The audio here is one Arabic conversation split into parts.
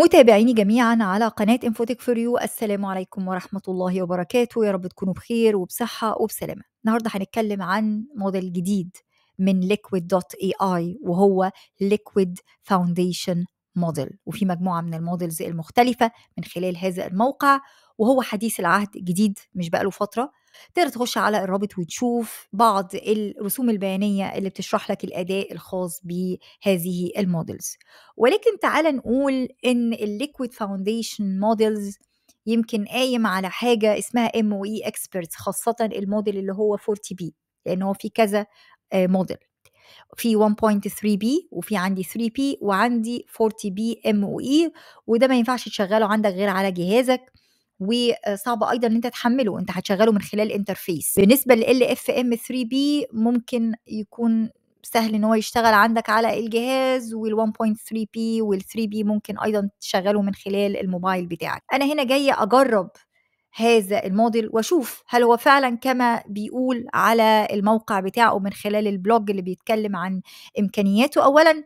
متابعيني جميعا على قناة انفوتك فور يو السلام عليكم ورحمة الله وبركاته يا رب تكونوا بخير وبصحة وبسلامة النهاردة هنتكلم عن موديل جديد من liquid.ai وهو liquid foundation موديل وفي مجموعة من المودلز المختلفة من خلال هذا الموقع وهو حديث العهد جديد مش بقاله فترة تقدر تخش على الرابط وتشوف بعض الرسوم البيانية اللي بتشرح لك الأداء الخاص بهذه المودلز ولكن تعال نقول إن الليكويد فاونديشن مودلز يمكن قايم على حاجة اسمها ام او اي خاصة الموديل اللي هو 40 بي لأن هو في كذا موديل آه، في 13 بي وفي عندي 3 بي وعندي 40 بي او اي وده ما ينفعش تشغله عندك غير على جهازك وصعب ايضا ان انت تحمله انت هتشغله من خلال انترفيس بالنسبه لل اف ام 3 بي ممكن يكون سهل ان هو يشتغل عندك على الجهاز وال 1.3 بي وال 3 بي ممكن ايضا تشغله من خلال الموبايل بتاعك انا هنا جايه اجرب هذا الموديل واشوف هل هو فعلا كما بيقول على الموقع بتاعه من خلال البلوج اللي بيتكلم عن امكانياته اولا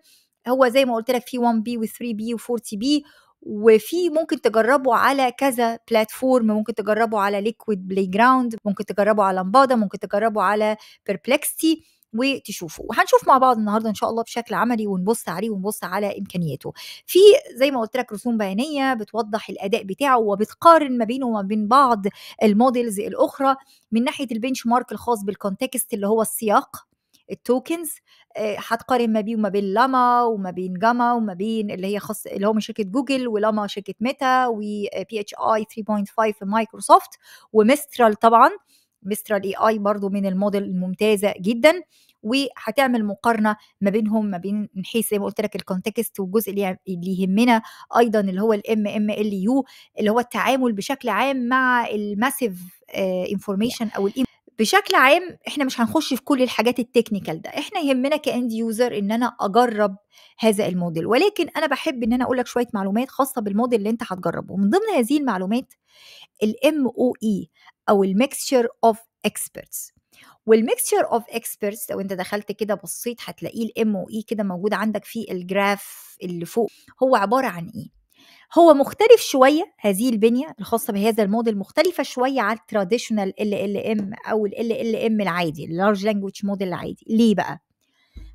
هو زي ما قلت لك في 1 بي و3 بي و40 بي وفي ممكن تجربه على كذا بلاتفورم ممكن تجربه على ليكويد بلاي جراوند ممكن تجربه على مبادا ممكن تجربه على بيربلكستي وتشوفه وهنشوف مع بعض النهارده ان شاء الله بشكل عملي ونبص عليه ونبص على امكانياته في زي ما قلت لك رسوم بيانيه بتوضح الاداء بتاعه وبتقارن ما بينه وما بين بعض المودلز الاخرى من ناحيه البنش مارك الخاص بالكونتكست اللي هو السياق التوكنز آه، هتقارن ما بين وما بين لاما وما بين جاما وما بين اللي هي خاص اللي هو من شركه جوجل ولاما شركه ميتا وبي اتش اي 3.5 مايكروسوفت وميسترال طبعا مستر الاي اي برضو من الموديل الممتازه جدا وهتعمل مقارنه ما بينهم ما بين من حيث زي ما قلت لك الكونتكست والجزء اللي اللي يهمنا ايضا اللي هو الام ام ال يو اللي هو التعامل بشكل عام مع الماسيف انفورميشن آه، او الإيم. بشكل عام احنا مش هنخش في كل الحاجات التكنيكال ده احنا يهمنا كاند يوزر ان انا اجرب هذا الموديل ولكن انا بحب ان انا اقول لك شويه معلومات خاصه بالموديل اللي انت هتجربه من ضمن هذه المعلومات الام e او اي او الميكسشر اوف اكسبرتس والميكسشر اوف اكسبرتس لو انت دخلت كده بصيت هتلاقيه الام او اي e كده موجود عندك في الجراف اللي فوق هو عباره عن ايه هو مختلف شويه هذه البنيه الخاصه بهذا الموديل مختلفه شويه عن التراديشنال ال ال ام او ال ال ام العادي اللارج لانجوج موديل العادي ليه بقى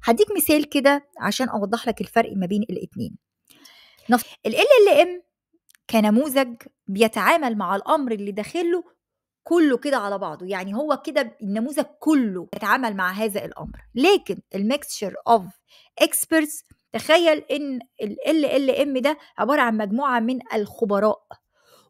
هديك مثال كده عشان اوضح لك الفرق ما بين الاثنين ال ال ام كنموذج بيتعامل مع الامر اللي داخله كله كده على بعضه يعني هو كده النموذج كله بيتعامل مع هذا الامر لكن الميكسشر اوف اكسبرتس تخيل ان ال ال ام ده عباره عن مجموعه من الخبراء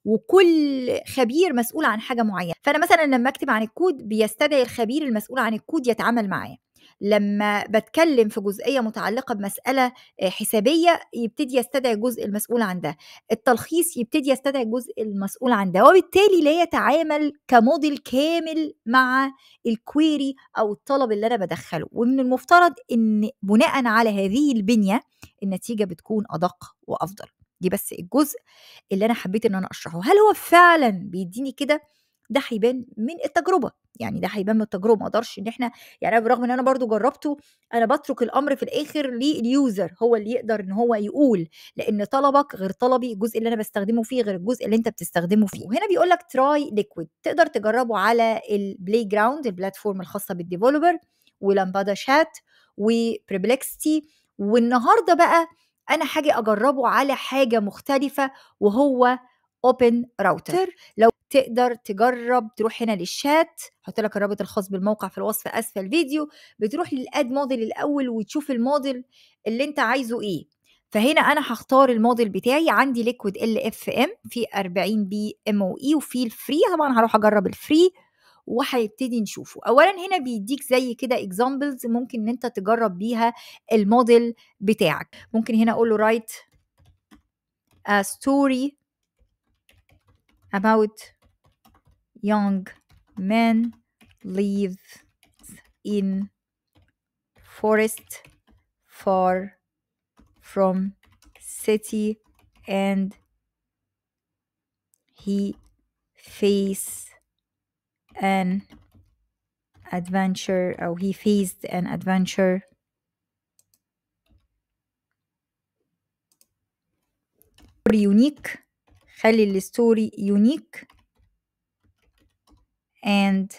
وكل خبير مسؤول عن حاجه معينه فانا مثلا لما اكتب عن الكود بيستدعي الخبير المسؤول عن الكود يتعامل معاه لما بتكلم في جزئيه متعلقه بمساله آه، حسابيه يبتدي يستدعي الجزء المسؤول عن ده التلخيص يبتدي يستدعي الجزء المسؤول عن ده وبالتالي لا يتعامل كموديل كامل مع الكويري او الطلب اللي انا بدخله ومن المفترض ان بناء على هذه البنيه النتيجه بتكون ادق وافضل دي بس الجزء اللي انا حبيت ان انا اشرحه هل هو فعلا بيديني كده ده هيبان من التجربه يعني ده هيبان من التجربه ما اقدرش ان احنا يعني بالرغم ان انا برضو جربته انا بترك الامر في الاخر لليوزر هو اللي يقدر ان هو يقول لان طلبك غير طلبي الجزء اللي انا بستخدمه فيه غير الجزء اللي انت بتستخدمه فيه وهنا بيقول لك تراي ليكويد تقدر تجربه على البلاي جراوند البلاتفورم الخاصه بالديفلوبر ولامبادا شات وبريبلكستي والنهارده بقى انا هاجي اجربه على حاجه مختلفه وهو اوبن راوتر لو تقدر تجرب تروح هنا للشات حط لك الرابط الخاص بالموقع في الوصف اسفل الفيديو بتروح للاد موديل الاول وتشوف الموديل اللي انت عايزه ايه فهنا انا هختار الموديل بتاعي عندي ليكويد e ال اف ام في 40 بي ام او اي وفي الفري طبعا هروح اجرب الفري وهيبتدي نشوفه اولا هنا بيديك زي كده اكزامبلز ممكن ان انت تجرب بيها الموديل بتاعك ممكن هنا اقول له رايت ستوري about young man lives in forest far from city and he face an adventure Oh, he faced an adventure unique خلي الستوري unique and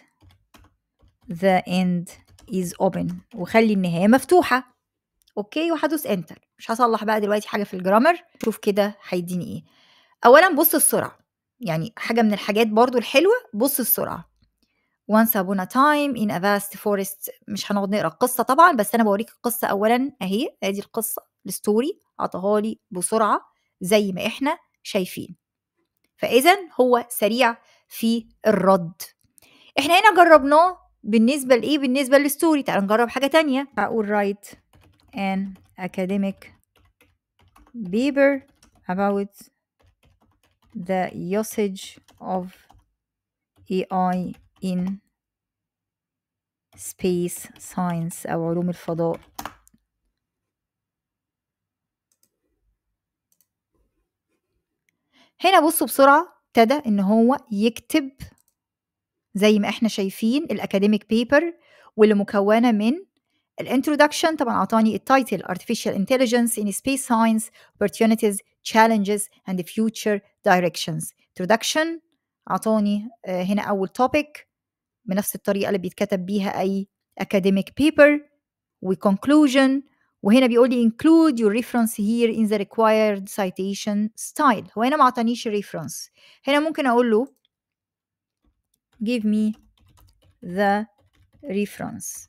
the end is open وخلي النهاية مفتوحة اوكي وهدوس انتر مش هصلح بقى دلوقتي حاجة في الجرامر شوف كده هيديني ايه اولا بص السرعة يعني حاجة من الحاجات برضو الحلوة بص السرعة once upon a time in a vast forest مش هنقعد نقرا القصه طبعا بس انا بوريك القصه اولا اهي ادي القصه الستوري عطاها لي بسرعه زي ما احنا شايفين فاذا هو سريع في الرد احنا هنا جربناه بالنسبه لايه بالنسبه للستوري تعال نجرب حاجه تانية هقول رايت ان اكاديميك بيبر about the usage of AI in space science أو علوم الفضاء هنا بصوا بسرعة ابتدى إن هو يكتب زي ما احنا شايفين الاكاديميك بيبر واللي مكونه من الانترودكشن طبعا اعطاني التايتل artificial intelligence in space science opportunities challenges and future directions introduction اعطاني هنا اول توبيك بنفس الطريقه اللي بيتكتب بيها اي academic paper وconclusion وهنا بيقول لي include your reference here in the required citation style هو هنا ما اعطانيش الريفرنس هنا ممكن اقول له give me the reference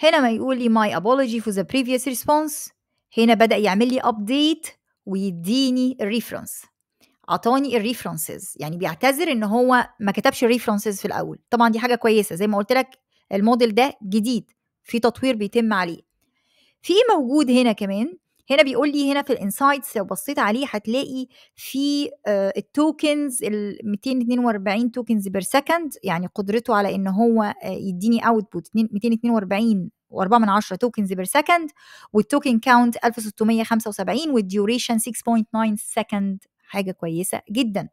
هنا ما يقول لي my apology for the previous response هنا بدأ يعمل لي update ويديني الريفرنس عطاني الريفرنسز يعني بيعتذر ان هو ما كتبش الريفرنسز في الاول طبعا دي حاجه كويسه زي ما قلت لك الموديل ده جديد في تطوير بيتم عليه في موجود هنا كمان هنا بيقول لي هنا في الانسايتس لو بصيت عليه هتلاقي في آه، التوكنز ال 242 توكنز بير سكند يعني قدرته على ان هو آه، يديني اوتبوت 242 و4 من 10 توكنز بير سكند والتوكن كاونت 1675 والديوريشن 6.9 سكند حاجة كويسة جدا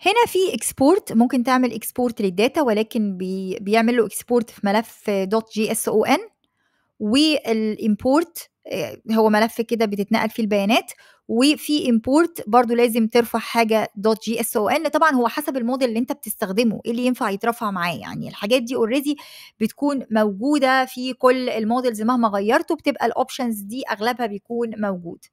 هنا في اكسبورت ممكن تعمل اكسبورت للداتا ولكن بي بيعمل له اكسبورت في ملف دوت جي اس او ان والامبورت هو ملف كده بتتنقل فيه البيانات وفي امبورت برضو لازم ترفع حاجه دوت جي اس او ان طبعا هو حسب الموديل اللي انت بتستخدمه ايه اللي ينفع يترفع معاه يعني الحاجات دي اوريدي بتكون موجوده في كل المودلز مهما غيرته بتبقى الاوبشنز دي اغلبها بيكون موجود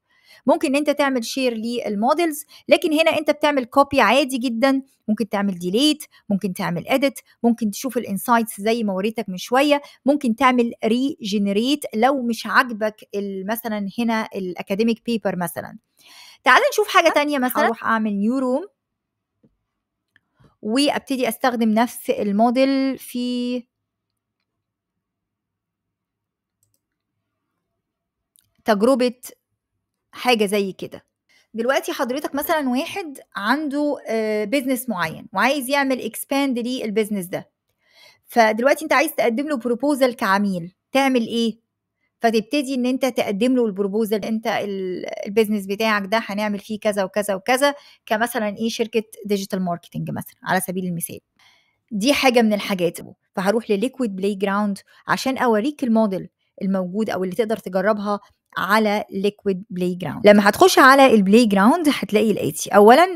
ممكن انت تعمل شير للمودلز لكن هنا انت بتعمل كوبي عادي جدا ممكن تعمل ديليت ممكن تعمل اديت ممكن تشوف الانسايتس زي ما وريتك من شويه ممكن تعمل ريجنريت لو مش عاجبك مثلا هنا الاكاديميك بيبر مثلا تعال نشوف حاجه تانية مثلا اروح اعمل نيو روم وابتدي استخدم نفس الموديل في تجربه حاجه زي كده دلوقتي حضرتك مثلا واحد عنده بيزنس آه، معين وعايز يعمل اكسباند للبيزنس ده فدلوقتي انت عايز تقدم له بروبوزل كعميل تعمل ايه فتبتدي ان انت تقدم له البروبوزل انت البيزنس بتاعك ده هنعمل فيه كذا وكذا وكذا كمثلا ايه شركه ديجيتال ماركتنج مثلا على سبيل المثال دي حاجه من الحاجات فهروح لليكويد بلاي جراوند عشان اوريك الموديل الموجود او اللي تقدر تجربها على ليكويد بلاي جراوند لما هتخش على البلاي جراوند هتلاقي الاتي اولا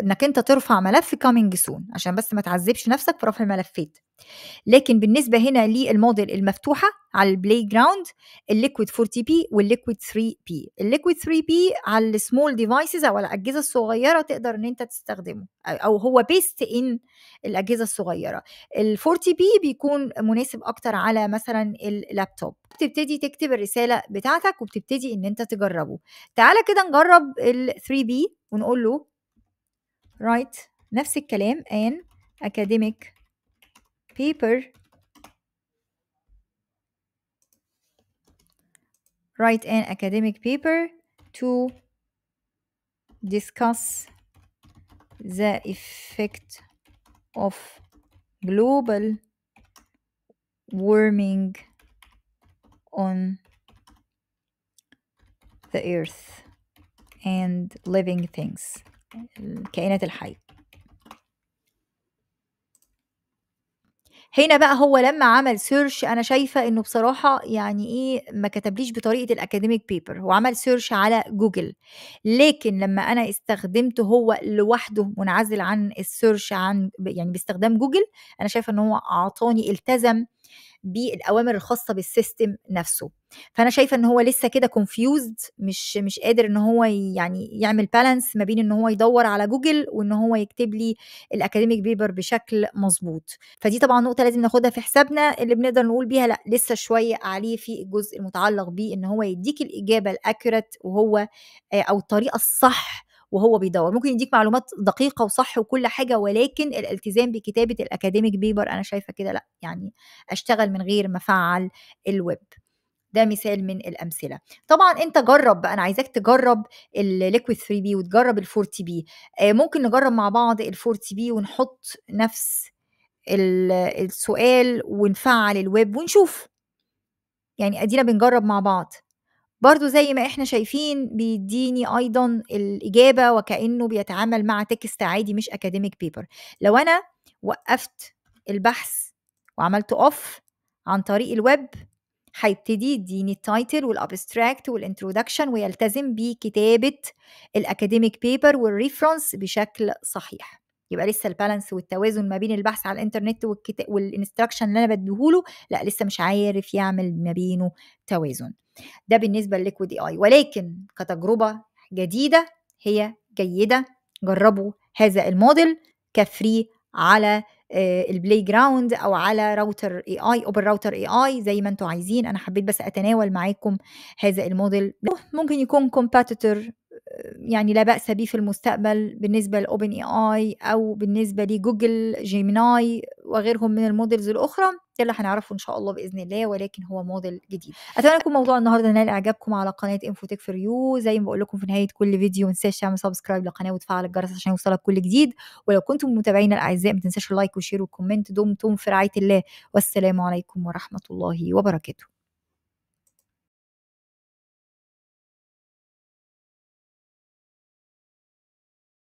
انك انت ترفع ملف كومينج سون عشان بس ما تعذبش نفسك في رفع ملفات لكن بالنسبه هنا للموديل المفتوحه على البلاي جراوند الليكويد تي بي والليكويد 3 بي الليكويد 3 بي على السمول ديفايسز او الاجهزه الصغيره تقدر ان انت تستخدمه او هو بيست ان الاجهزه الصغيره ال 40 بي بيكون مناسب اكتر على مثلا اللابتوب بتبتدي تكتب الرساله بتاعتك وبتبتدي ان انت تجربه تعالى كده نجرب ال 3 بي ونقول له رايت نفس الكلام ان اكاديميك paper write an academic paper to discuss the effect of global warming on the earth and living things الكائنات الحية هنا بقى هو لما عمل سيرش انا شايفه انه بصراحه يعني ايه ما كتبليش بطريقه الاكاديميك بيبر هو عمل سيرش على جوجل لكن لما انا استخدمته هو لوحده منعزل عن السيرش عن يعني باستخدام جوجل انا شايفه ان هو اعطاني التزم بالاوامر الخاصه بالسيستم نفسه فانا شايفه ان هو لسه كده كونفيوزد مش مش قادر ان هو يعني يعمل بالانس ما بين ان هو يدور على جوجل وان هو يكتب لي الاكاديميك بيبر بشكل مظبوط فدي طبعا نقطه لازم ناخدها في حسابنا اللي بنقدر نقول بيها لا لسه شويه عليه في الجزء المتعلق بيه ان هو يديك الاجابه الاكوريت وهو آه، او الطريقه الصح وهو بيدور ممكن يديك معلومات دقيقه وصح وكل حاجه ولكن الالتزام بكتابه الاكاديميك بيبر انا شايفه كده لا يعني اشتغل من غير ما افعل الويب ده مثال من الامثله طبعا انت جرب انا عايزاك تجرب الليكويد 3 بي وتجرب ال 40 بي آه، ممكن نجرب مع بعض ال 40 بي ونحط نفس السؤال ونفعل الويب ونشوف يعني ادينا بنجرب مع بعض برضو زي ما احنا شايفين بيديني ايضا الاجابه وكانه بيتعامل مع تكست عادي مش اكاديميك بيبر لو انا وقفت البحث وعملت اوف عن طريق الويب هيبتدي يديني التايتل والابستراكت والانترودكشن ويلتزم بكتابه الاكاديميك بيبر والريفرنس بشكل صحيح يبقى لسه البالانس والتوازن ما بين البحث على الانترنت والانستراكشن اللي انا بديهوله لا لسه مش عارف يعمل ما بينه توازن ده بالنسبه لليكويد اي اي ولكن كتجربه جديده هي جيده جربوا هذا الموديل كفري على آه، البلاي جراوند او على راوتر اي اي او راوتر اي اي زي ما انتم عايزين انا حبيت بس اتناول معاكم هذا الموديل ممكن يكون كومباتيتور يعني لا بأس به في المستقبل بالنسبة لأوبن اي اي أو بالنسبة لجوجل جيميناي وغيرهم من المودلز الأخرى ده اللي هنعرفه إن شاء الله بإذن الله ولكن هو موديل جديد أتمنى يكون موضوع النهاردة نال إعجابكم على قناة انفوتك فور يو زي ما بقول لكم في نهاية كل فيديو ما تنساش تعمل سبسكرايب للقناة وتفعل الجرس عشان يوصلك كل جديد ولو كنتم متابعينا الأعزاء ما تنساش اللايك وشير وكومنت دمتم في رعاية الله والسلام عليكم ورحمة الله وبركاته